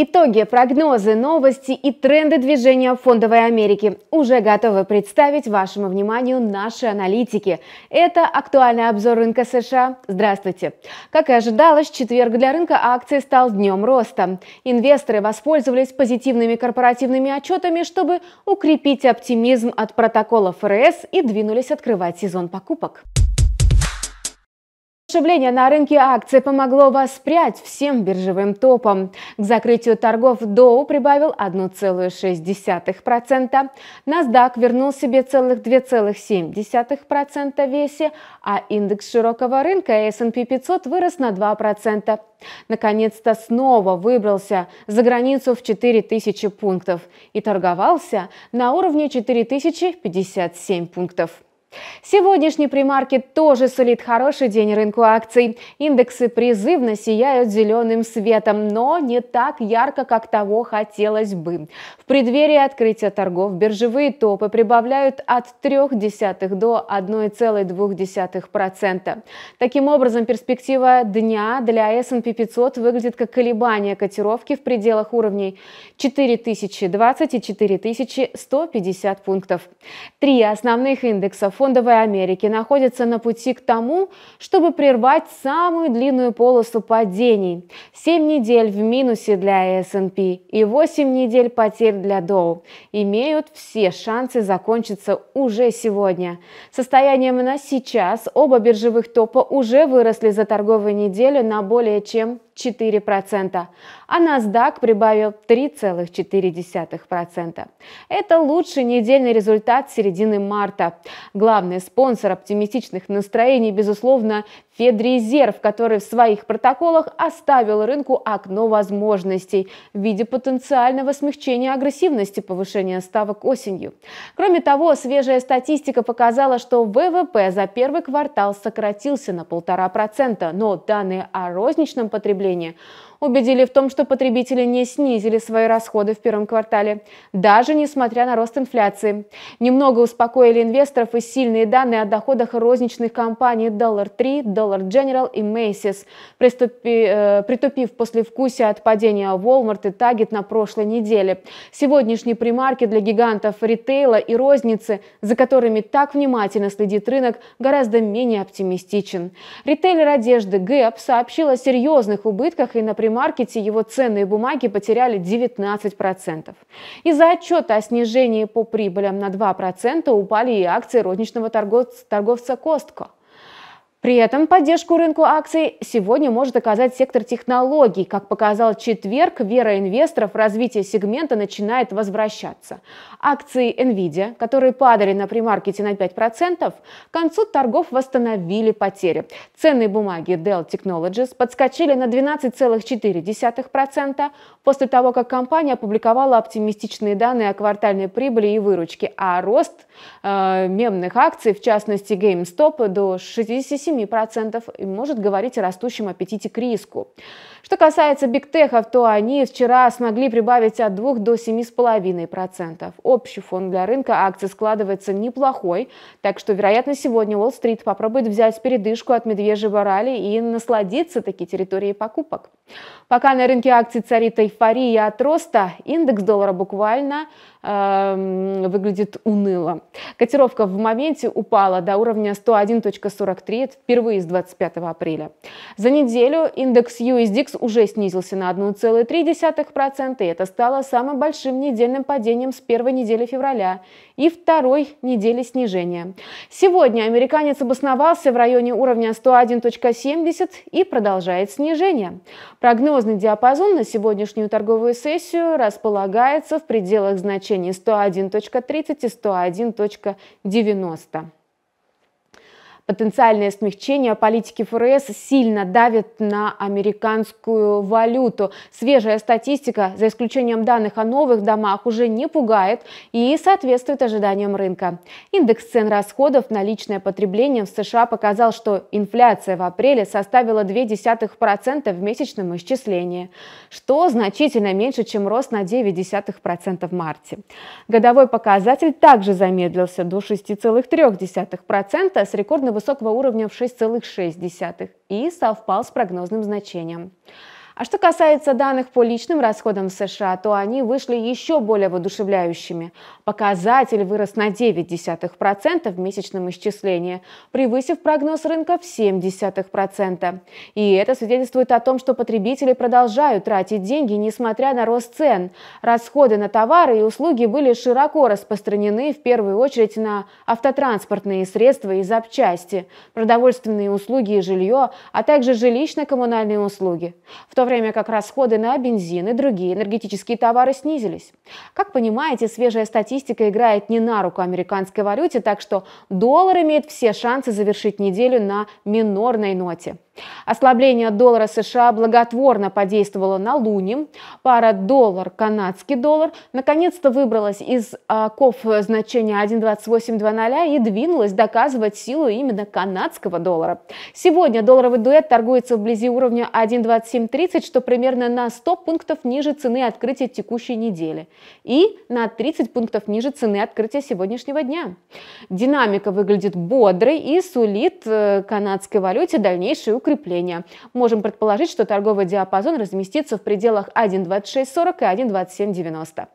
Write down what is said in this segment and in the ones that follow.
Итоги, прогнозы, новости и тренды движения фондовой Америки уже готовы представить вашему вниманию наши аналитики. Это актуальный обзор рынка США. Здравствуйте! Как и ожидалось, четверг для рынка акций стал днем роста. Инвесторы воспользовались позитивными корпоративными отчетами, чтобы укрепить оптимизм от протокола ФРС и двинулись открывать сезон покупок. Оживление на рынке акций помогло воспрять всем биржевым топам. К закрытию торгов Доу прибавил 1,6%, NASDAQ вернул себе целых 2,7% весе, а индекс широкого рынка S&P 500 вырос на 2%. Наконец-то снова выбрался за границу в 4000 пунктов и торговался на уровне 4057 пунктов. Сегодняшний примаркет тоже сулит хороший день рынку акций. Индексы призывно сияют зеленым светом, но не так ярко, как того хотелось бы. В преддверии открытия торгов биржевые топы прибавляют от 0,3 до 1,2%. Таким образом, перспектива дня для S&P 500 выглядит как колебание котировки в пределах уровней 4020 и 4150 пунктов. Три основных индексов фондовой Америки находится на пути к тому, чтобы прервать самую длинную полосу падений. 7 недель в минусе для S&P и 8 недель потерь для Dow имеют все шансы закончиться уже сегодня. Состоянием на сейчас оба биржевых топа уже выросли за торговую неделю на более чем 4%, а NASDAQ прибавил 3,4%. Это лучший недельный результат середины марта. Главный спонсор оптимистичных настроений, безусловно, Федрезерв, который в своих протоколах оставил рынку окно возможностей в виде потенциального смягчения агрессивности повышения ставок осенью. Кроме того, свежая статистика показала, что ВВП за первый квартал сократился на полтора процента, но данные о розничном потреблении убедили в том, что потребители не снизили свои расходы в первом квартале, даже несмотря на рост инфляции. Немного успокоили инвесторов и сильные данные о доходах розничных компаний Dollar $3, Dollar. Dollar General и Macy's. Приступи, э, притупив послевкусие от падения Walmart и Target на прошлой неделе. Сегодняшние примарки для гигантов ритейла и розницы, за которыми так внимательно следит рынок, гораздо менее оптимистичен. Ритейлер одежды Gap сообщил о серьезных убытках и на примаркете его ценные бумаги потеряли 19%. Из-за отчета о снижении по прибылям на 2% упали и акции розничного торговца Costco. При этом поддержку рынку акций сегодня может оказать сектор технологий. Как показал четверг, вера инвесторов в развитие сегмента начинает возвращаться. Акции NVIDIA, которые падали на примаркете на 5%, к концу торгов восстановили потери. Ценные бумаги Dell Technologies подскочили на 12,4% после того, как компания опубликовала оптимистичные данные о квартальной прибыли и выручке, а рост э, мемных акций, в частности GameStop, до 67 7% и может говорить о растущем аппетите к риску. Что касается бигтехов, то они вчера смогли прибавить от 2 до 7,5%. Общий фон для рынка акций складывается неплохой, так что, вероятно, сегодня Уолл-стрит попробует взять передышку от медвежьего ралли и насладиться таки территорией покупок. Пока на рынке акций царит эйфория от роста, индекс доллара буквально э, выглядит уныло. Котировка в моменте упала до уровня 101.43, это впервые с 25 апреля. За неделю индекс USDX уже снизился на 1,3%, и это стало самым большим недельным падением с первой недели февраля и второй недели снижения. Сегодня американец обосновался в районе уровня 101.70 и продолжает снижение. Прогнозный диапазон на сегодняшнюю торговую сессию располагается в пределах значений 101.30 и 101.90. Потенциальное смягчение а политики ФРС сильно давит на американскую валюту. Свежая статистика, за исключением данных о новых домах, уже не пугает и соответствует ожиданиям рынка. Индекс цен расходов на личное потребление в США показал, что инфляция в апреле составила 0,2% в месячном исчислении, что значительно меньше, чем рост на 0,9% в марте. Годовой показатель также замедлился до 6,3% с рекордного высокого уровня в 6,6 и совпал с прогнозным значением. А что касается данных по личным расходам в США, то они вышли еще более воодушевляющими. Показатель вырос на 0,9% в месячном исчислении, превысив прогноз рынка в 0,7%. И это свидетельствует о том, что потребители продолжают тратить деньги, несмотря на рост цен. Расходы на товары и услуги были широко распространены в первую очередь на автотранспортные средства и запчасти, продовольственные услуги и жилье, а также жилищно-коммунальные услуги. В то время как расходы на бензин и другие энергетические товары снизились. Как понимаете, свежая статистика играет не на руку американской валюте, так что доллар имеет все шансы завершить неделю на минорной ноте. Ослабление доллара США благотворно подействовало на луне. Пара доллар-канадский доллар наконец-то выбралась из оков а, э, значения 1.2820 и двинулась доказывать силу именно канадского доллара. Сегодня долларовый дуэт торгуется вблизи уровня 1.2730, что примерно на 100 пунктов ниже цены открытия текущей недели и на 30 пунктов ниже цены открытия сегодняшнего дня. Динамика выглядит бодрой и сулит э, канадской валюте дальнейшее укрепление укрепления. Можем предположить, что торговый диапазон разместится в пределах 1.2640 и 1.2790.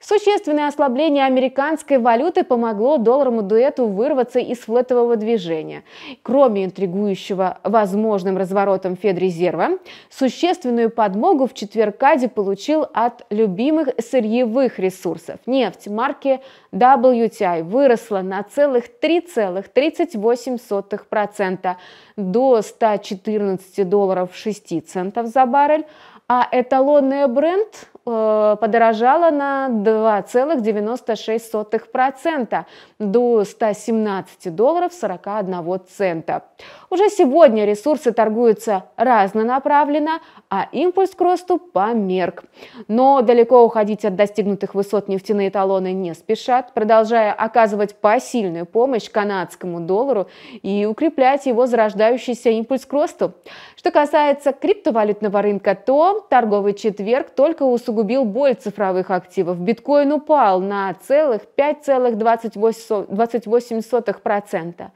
Существенное ослабление американской валюты помогло долларому дуэту вырваться из флетового движения. Кроме интригующего возможным разворотом Федрезерва, существенную подмогу в четверкаде получил от любимых сырьевых ресурсов. Нефть марки WTI выросла на целых 3,38% до 114 долларов 6 центов за баррель, а эталонная бренд Э, подорожала на 2,96% до 117 долларов 41 цента. Уже сегодня ресурсы торгуются разнонаправленно, а импульс к росту померк. Но далеко уходить от достигнутых высот нефтяные талоны не спешат, продолжая оказывать посильную помощь канадскому доллару и укреплять его зарождающийся импульс к росту. Что касается криптовалютного рынка, то торговый четверг только усугубляет усугубил боль цифровых активов. Биткоин упал на целых 5,28%,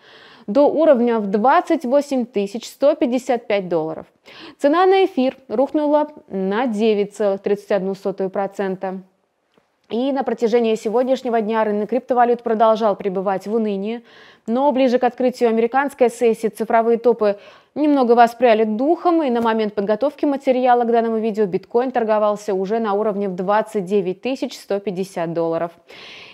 до уровня в 28 155 долларов. Цена на эфир рухнула на 9,31%. И на протяжении сегодняшнего дня рынок криптовалют продолжал пребывать в унынии, но ближе к открытию американской сессии цифровые топы Немного воспряли духом, и на момент подготовки материала к данному видео биткоин торговался уже на уровне в 29 150 долларов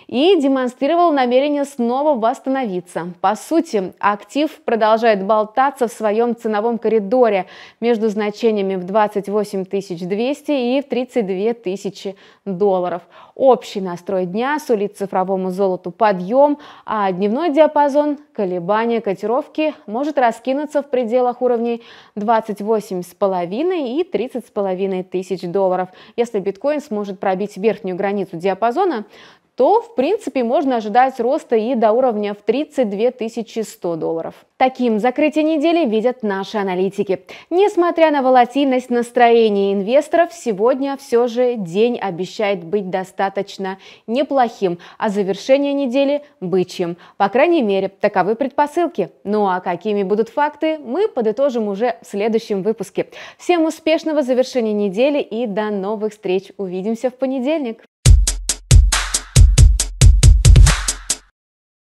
и демонстрировал намерение снова восстановиться. По сути, актив продолжает болтаться в своем ценовом коридоре между значениями в 28 200 и в 32 тысячи долларов. Общий настрой дня сулит цифровому золоту подъем, а дневной диапазон колебания котировки может раскинуться в пределах пределах уровней 28,5 и 30,5 тысяч долларов. Если биткоин сможет пробить верхнюю границу диапазона, то, в принципе, можно ожидать роста и до уровня в 32 100 долларов. Таким закрытие недели видят наши аналитики. Несмотря на волатильность настроений инвесторов, сегодня все же день обещает быть достаточно неплохим, а завершение недели – бычьим. По крайней мере, таковы предпосылки. Ну а какими будут факты, мы подытожим уже в следующем выпуске. Всем успешного завершения недели и до новых встреч. Увидимся в понедельник.